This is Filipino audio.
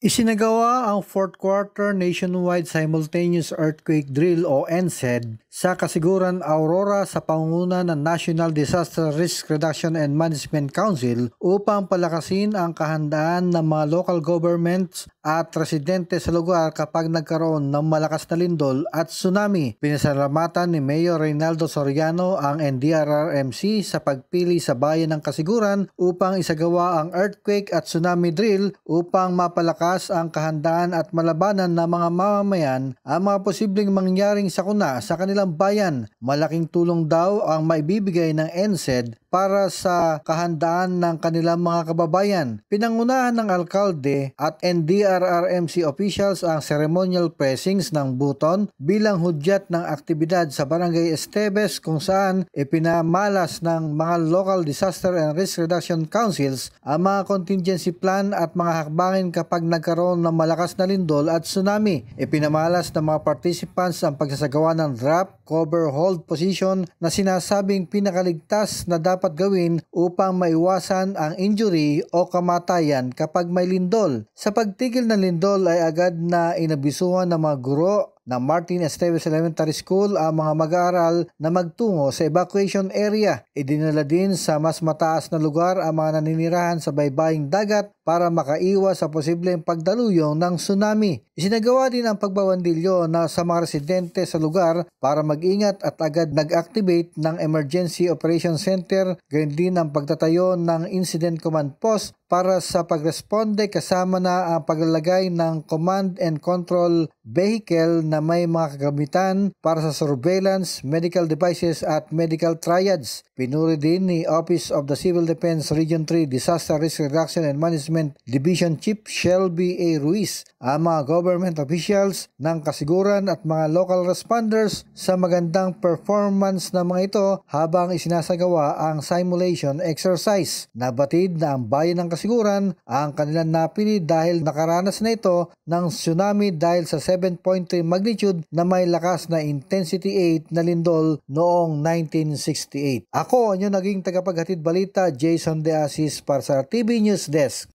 Isinagawa ang fourth quarter nationwide simultaneous earthquake drill o NSED sa kasiguran Aurora sa pangunguna ng National Disaster Risk Reduction and Management Council upang palakasin ang kahandaan ng mga local governments at residente sa lugar kapag nagkaroon ng malakas na lindol at tsunami. Pinasalamatan ni Mayor Reynaldo Soriano ang NDRRMC sa pagpili sa bayan ng kasiguran upang isagawa ang earthquake at tsunami drill upang mapalakas itaas ang kahandaan at malabanan ng mga mamamayan ang mga posibleng mangyaring sakuna sa kanilang bayan. Malaking tulong daw ang maibibigay ng NSAID e para sa kahandaan ng kanilang mga kababayan. Pinangunahan ng alkalde at NDRRMC officials ang ceremonial pressings ng Buton bilang hudyat ng aktibidad sa Barangay Estebes kung saan ipinamalas ng mga Local Disaster and Risk Reduction Councils ang mga contingency plan at mga hakbangin kapag nagkaroon ng malakas na lindol at tsunami. Ipinamalas ng mga participants ang pagsasagawa ng drop, cover, hold position na sinasabing pinakaligtas na dapat dapat gawin upang maiwasan ang injury o kamatayan kapag may lindol. Sa pagtigil ng lindol ay agad na inabisuhan ng mga guro na Martin Esteves Elementary School ang mga mag-aaral na magtungo sa evacuation area. Idinala din sa mas mataas na lugar ang mga naninirahan sa baybaying dagat para makaiwas sa posibleng pagdaluyong ng tsunami. Isinagawa din ang pagbawandilyo na sa mga residente sa lugar para mag-ingat at agad nag-activate ng Emergency Operation Center, gayon din ang pagtatayo ng Incident Command Post para sa pagresponde kasama na ang paglalagay ng command and control vehicle na may mga kagamitan para sa surveillance, medical devices at medical triads. Pinuri din ni Office of the Civil Defense Region 3 Disaster Risk Reduction and Management Government Division Chief Shelby A. Ruiz, ang mga government officials ng kasiguran at mga local responders sa magandang performance ng mga ito habang isinasagawa ang simulation exercise. Nabatid na ang bayan ng kasiguran ang kanilang napili dahil nakaranas na ito ng tsunami dahil sa 7.3 magnitude na may lakas na intensity 8 na lindol noong 1968. Ako ang naging tagapaghatid balita Jason De Asis para sa TV News Desk.